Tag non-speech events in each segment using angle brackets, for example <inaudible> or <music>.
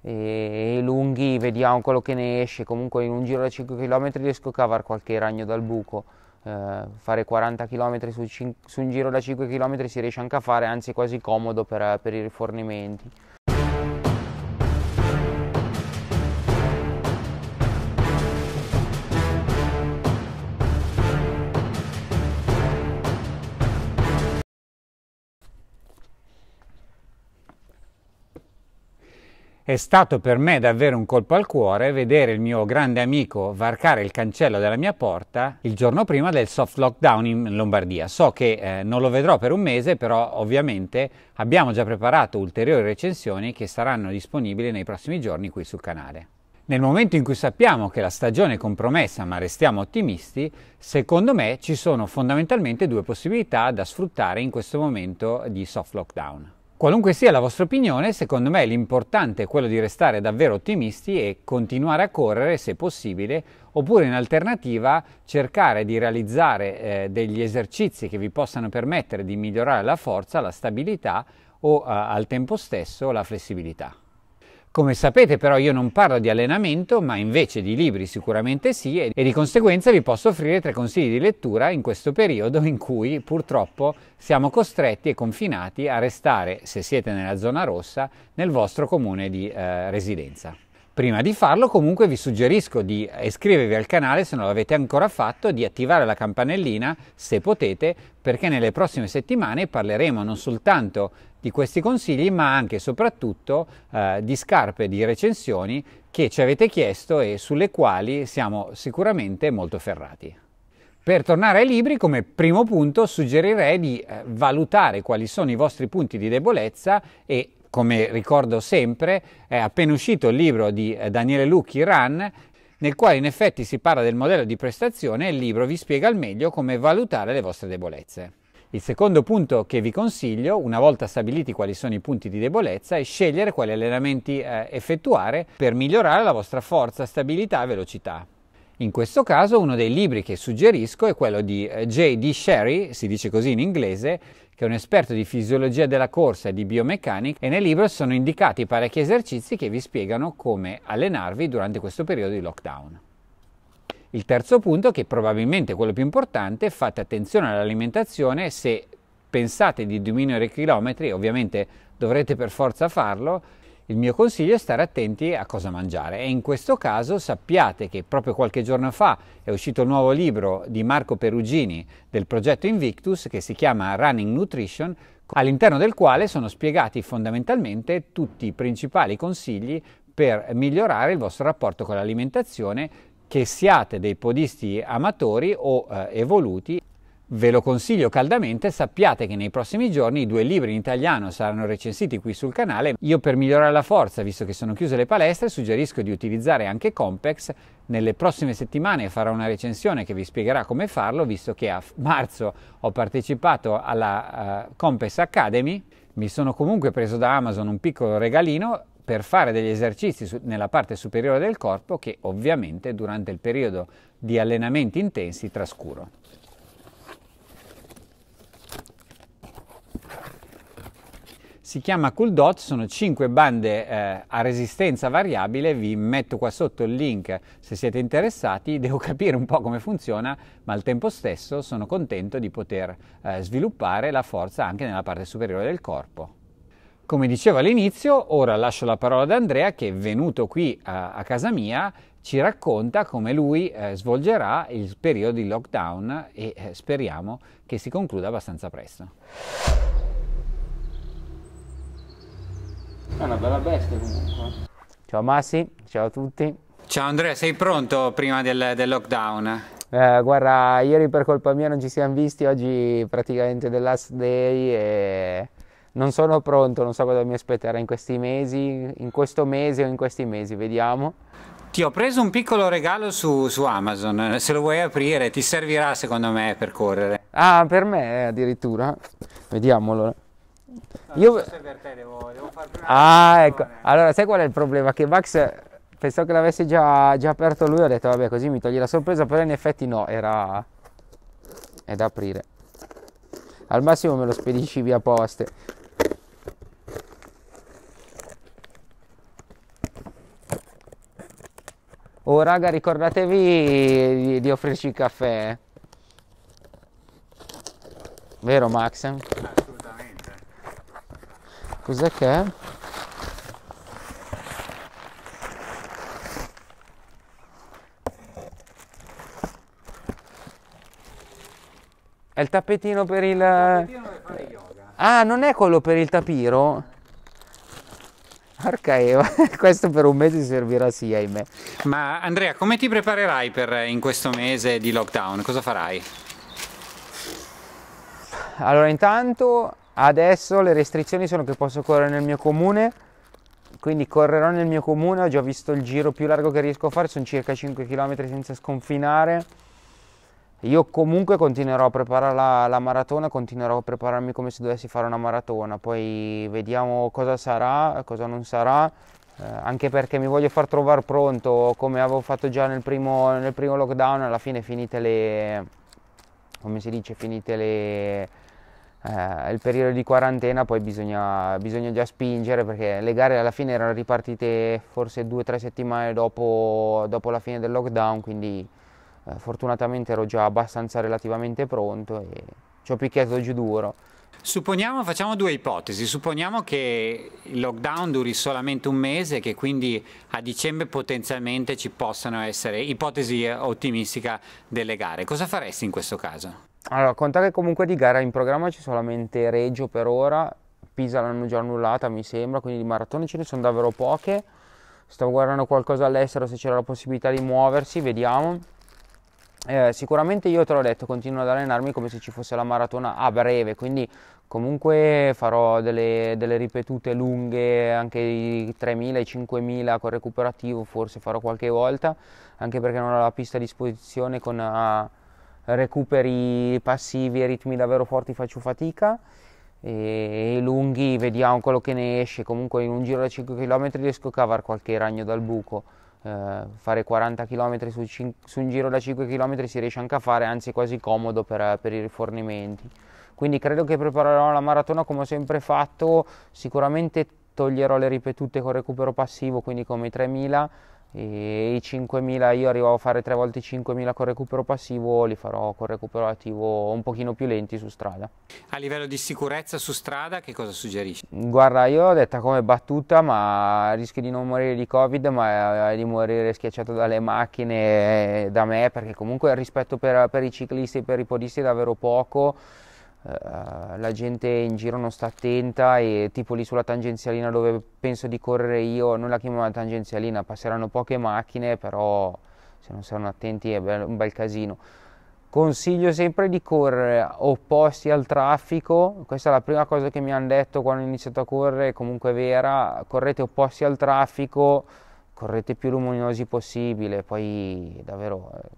e lunghi vediamo quello che ne esce comunque in un giro da 5 km riesco a cavare qualche ragno dal buco eh, fare 40 km su, su, un giro da 5 km si riesce anche a fare anzi è quasi comodo per, per i rifornimenti È stato per me davvero un colpo al cuore vedere il mio grande amico varcare il cancello della mia porta il giorno prima del soft lockdown in Lombardia. So che eh, non lo vedrò per un mese, però ovviamente abbiamo già preparato ulteriori recensioni che saranno disponibili nei prossimi giorni qui sul canale. Nel momento in cui sappiamo che la stagione è compromessa, ma restiamo ottimisti, secondo me ci sono fondamentalmente due possibilità da sfruttare in questo momento di soft lockdown. Qualunque sia la vostra opinione, secondo me l'importante è quello di restare davvero ottimisti e continuare a correre se possibile, oppure in alternativa cercare di realizzare eh, degli esercizi che vi possano permettere di migliorare la forza, la stabilità o eh, al tempo stesso la flessibilità. Come sapete però io non parlo di allenamento, ma invece di libri sicuramente sì e di conseguenza vi posso offrire tre consigli di lettura in questo periodo in cui purtroppo siamo costretti e confinati a restare, se siete nella zona rossa, nel vostro comune di eh, residenza. Prima di farlo comunque vi suggerisco di iscrivervi al canale se non l'avete ancora fatto, di attivare la campanellina se potete perché nelle prossime settimane parleremo non soltanto di questi consigli ma anche e soprattutto eh, di scarpe, di recensioni che ci avete chiesto e sulle quali siamo sicuramente molto ferrati. Per tornare ai libri, come primo punto suggerirei di eh, valutare quali sono i vostri punti di debolezza e come ricordo sempre, è appena uscito il libro di eh, Daniele Lucchi, Run, nel quale in effetti si parla del modello di prestazione e il libro vi spiega al meglio come valutare le vostre debolezze. Il secondo punto che vi consiglio, una volta stabiliti quali sono i punti di debolezza, è scegliere quali allenamenti eh, effettuare per migliorare la vostra forza, stabilità e velocità. In questo caso uno dei libri che suggerisco è quello di eh, J.D. Sherry, si dice così in inglese, che è un esperto di fisiologia della corsa e di biomeccanica, e nel libro sono indicati parecchi esercizi che vi spiegano come allenarvi durante questo periodo di lockdown. Il terzo punto, che è probabilmente quello più importante, fate attenzione all'alimentazione se pensate di diminuire i chilometri, ovviamente dovrete per forza farlo, il mio consiglio è stare attenti a cosa mangiare e in questo caso sappiate che proprio qualche giorno fa è uscito il nuovo libro di Marco Perugini del progetto Invictus che si chiama Running Nutrition all'interno del quale sono spiegati fondamentalmente tutti i principali consigli per migliorare il vostro rapporto con l'alimentazione che siate dei podisti amatori o eh, evoluti Ve lo consiglio caldamente, sappiate che nei prossimi giorni i due libri in italiano saranno recensiti qui sul canale. Io per migliorare la forza, visto che sono chiuse le palestre, suggerisco di utilizzare anche Compex. Nelle prossime settimane farò una recensione che vi spiegherà come farlo, visto che a marzo ho partecipato alla uh, Compex Academy. Mi sono comunque preso da Amazon un piccolo regalino per fare degli esercizi nella parte superiore del corpo che ovviamente durante il periodo di allenamenti intensi trascuro. si chiama Cool Dot, sono 5 bande eh, a resistenza variabile, vi metto qua sotto il link se siete interessati, devo <laughs> capire un po' come funziona, ma al tempo stesso sono contento di poter eh, sviluppare la forza anche nella parte superiore del corpo. Come dicevo all'inizio, ora lascio la parola ad Andrea che venuto qui a, a casa mia ci racconta come lui eh, svolgerà il periodo di lockdown e eh, speriamo che si concluda abbastanza presto. È una bella bestia comunque. Ciao Massi, ciao a tutti. Ciao Andrea, sei pronto prima del, del lockdown? Eh, guarda, ieri per colpa mia non ci siamo visti, oggi praticamente the last day e non sono pronto, non so cosa mi aspetterà in questi mesi, in questo mese o in questi mesi, vediamo. Ti ho preso un piccolo regalo su, su Amazon, se lo vuoi aprire ti servirà secondo me per correre. Ah, per me eh, addirittura? Vediamolo. No, so per te devo, devo fare prima. Ah, ecco. Allora, sai qual è il problema? Che Max pensavo che l'avesse già, già aperto lui. e Ho detto, vabbè, così mi togli la sorpresa. Però in effetti no, era. È da aprire. Al massimo me lo spedisci via poste. Oh raga ricordatevi di, di offrirci il caffè. Eh? Vero Max? Ah, Cos'è che è? È il tappetino per il... il tappetino eh, per ah, non è quello per il tapiro? Porca Eva, <laughs> questo per un mese servirà sì, ahimè. Ma Andrea, come ti preparerai per eh, in questo mese di lockdown? Cosa farai? Allora, intanto Adesso le restrizioni sono che posso correre nel mio comune, quindi correrò nel mio comune, ho già visto il giro più largo che riesco a fare, sono circa 5 km senza sconfinare. Io comunque continuerò a preparare la, la, maratona, continuerò a prepararmi come se dovessi fare una maratona, poi vediamo cosa sarà, cosa non sarà, eh, anche perché mi voglio far trovare pronto, come avevo fatto già nel primo, nel primo lockdown, alla fine finite le... come si dice, finite le eh, il periodo di quarantena poi bisogna, bisogna, già spingere perché le gare alla fine erano ripartite forse due o tre settimane dopo, dopo, la fine del lockdown, quindi eh, fortunatamente ero già abbastanza relativamente pronto e ci ho picchiato giù duro. Supponiamo, facciamo due ipotesi, supponiamo che il lockdown duri solamente un mese e che quindi a dicembre potenzialmente ci possano essere, ipotesi ottimistica, delle gare. Cosa faresti in questo caso? Allora, conta che comunque di gara in programma c'è solamente Reggio per ora, Pisa l'hanno già annullata mi sembra, quindi di maratone ce ne sono davvero poche. Stavo guardando qualcosa all'estero se c'era la possibilità di muoversi, vediamo. Eh, sicuramente io te l'ho detto, continuo ad allenarmi come se ci fosse la maratona a breve, quindi comunque farò delle, delle ripetute lunghe, anche di 3.000, 5.000 con recuperativo, forse farò qualche volta, anche perché non ho la pista a disposizione con... Uh, recuperi passivi e ritmi davvero forti faccio fatica e lunghi vediamo quello che ne esce comunque in un giro da 5 km riesco a cavare qualche ragno dal buco eh, fare 40 km su, su, un giro da 5 km si riesce anche a fare anzi è quasi comodo per, per i rifornimenti quindi credo che preparerò la maratona come ho sempre fatto sicuramente toglierò le ripetute con recupero passivo quindi come i 3000 e i 5.000 io arrivavo a fare tre volte 5.000 con recupero passivo li farò con recupero attivo un pochino più lenti su strada a livello di sicurezza su strada che cosa suggerisci? guarda io l'ho detta come battuta ma rischio di non morire di covid ma di morire schiacciato dalle macchine da me perché comunque il rispetto per, per i ciclisti e per i podisti è davvero poco eh, la gente in giro non sta attenta e tipo lì sulla tangenzialina dove penso di correre io, non la chiamo una tangenzialina, passeranno poche macchine, però se non saranno attenti è un bel casino. Consiglio sempre di correre opposti al traffico, questa è la prima cosa che mi hanno detto quando ho iniziato a correre, comunque è vera, correte opposti al traffico, correte più luminosi possibile, poi davvero eh,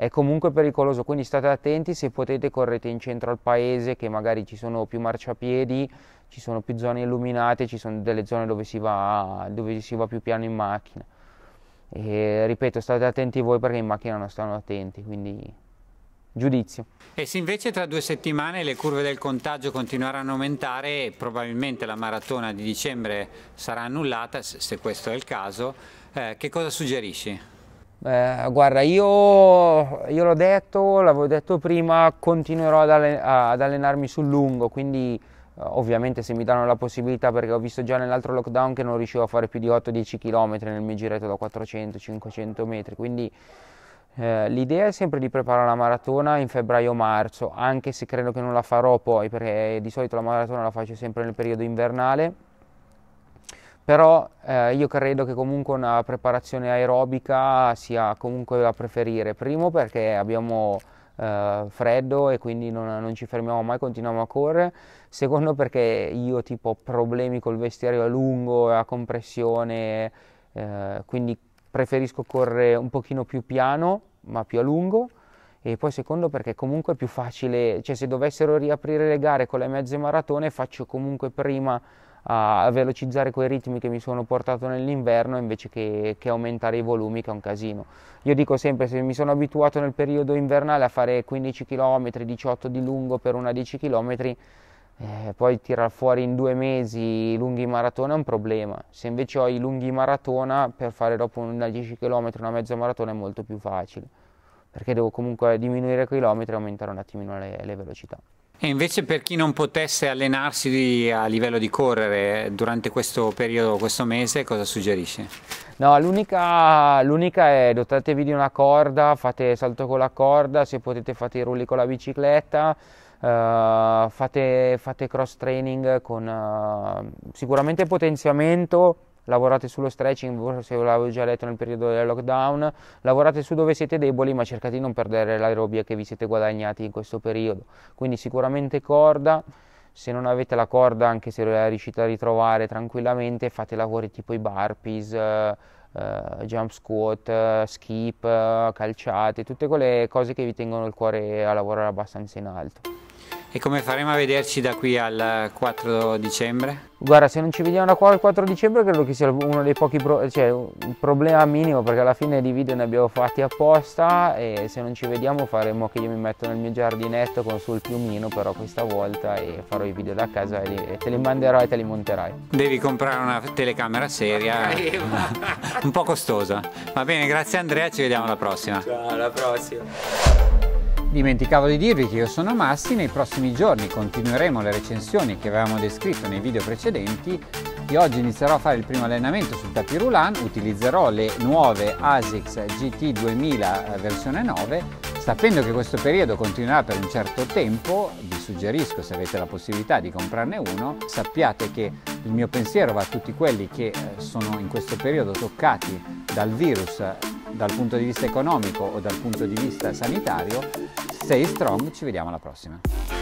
è comunque pericoloso, quindi state attenti, se potete correte in centro al paese che magari ci sono più marciapiedi, ci sono più zone illuminate, ci sono delle zone dove si va, dove si va più piano in macchina. E, ripeto, state attenti voi perché in macchina non stanno attenti, quindi giudizio. E se invece tra due settimane le curve del contagio continueranno a aumentare, probabilmente la maratona di dicembre sarà annullata, se questo è il caso, eh, che cosa suggerisci? Eh, guarda, io, io, l'ho detto, l'avevo detto prima, continuerò ad, allen- ad allenarmi sul lungo, quindi eh, ovviamente se mi danno la possibilità perché ho visto già nell'altro lockdown che non riuscivo a fare più di 8-10 km nel mio giretto da 400-500 metri quindi eh, l'idea è sempre di preparare la maratona in febbraio-marzo anche se credo che non la farò poi perché di solito la maratona la faccio sempre nel periodo invernale però eh, io credo che comunque una preparazione aerobica sia comunque da preferire, primo perché abbiamo eh, freddo e quindi non, non, ci fermiamo mai, continuiamo a correre, secondo perché io tipo ho problemi col vestiario a lungo, a compressione, eh, quindi preferisco correre un pochino più piano ma più a lungo e poi secondo perché comunque è più facile, cioè se dovessero riaprire le gare con le mezze maratone faccio comunque prima a, velocizzare quei ritmi che mi sono portato nell'inverno invece che, che, aumentare i volumi che è un casino. Io dico sempre se mi sono abituato nel periodo invernale a fare 15 km, 18 di lungo per una 10 km, eh, poi tirar fuori in due mesi i lunghi maratona è un problema. Se invece ho i lunghi maratona per fare dopo una 10 km, una mezza maratona è molto più facile perché devo comunque diminuire i chilometri e aumentare un attimino le, le velocità. E invece per chi non potesse allenarsi a livello di correre durante questo periodo, questo mese, cosa suggerisce? No, l'unica, l'unica è dotatevi di una corda, fate salto con la corda, se potete fate i rulli con la bicicletta, uh, fate, fate, cross training con uh, sicuramente potenziamento lavorate sullo stretching, se l'avevo già letto nel periodo del lockdown, lavorate su dove siete deboli ma cercate di non perdere l'aerobia che vi siete guadagnati in questo periodo, quindi sicuramente corda, se non avete la corda anche se la riuscite a ritrovare tranquillamente fate lavori tipo i burpees, Uh, jump squat, uh, skip, calciate, tutte quelle cose che vi tengono il cuore a lavorare abbastanza in alto. E come faremo a vederci da qui al 4 dicembre? Guarda, se non ci vediamo da qua al 4 dicembre credo che sia uno dei pochi pro cioè, un problema minimo perché alla fine di video ne abbiamo fatti apposta e se non ci vediamo faremo che io mi metto nel mio giardinetto con sul piumino però questa volta e farò i video da casa e, li, e te li manderò e te li monterai. Devi comprare una telecamera seria, <laughs> un po' costosa. Va bene, grazie Andrea, ci vediamo alla prossima. Ciao, alla prossima. Dimenticavo di dirvi che io sono Massi, nei prossimi giorni continueremo le recensioni che avevamo descritto nei video precedenti io oggi inizierò a fare il primo allenamento sul tapirulan, utilizzerò le nuove ASICS GT 2000 eh, versione 9, sapendo che questo periodo continuerà per un certo tempo, vi suggerisco se avete la possibilità di comprarne uno, sappiate che il mio pensiero va a tutti quelli che eh, sono in questo periodo toccati dal virus dal punto di vista economico o dal punto di vista sanitario. Stay strong, ci vediamo alla prossima.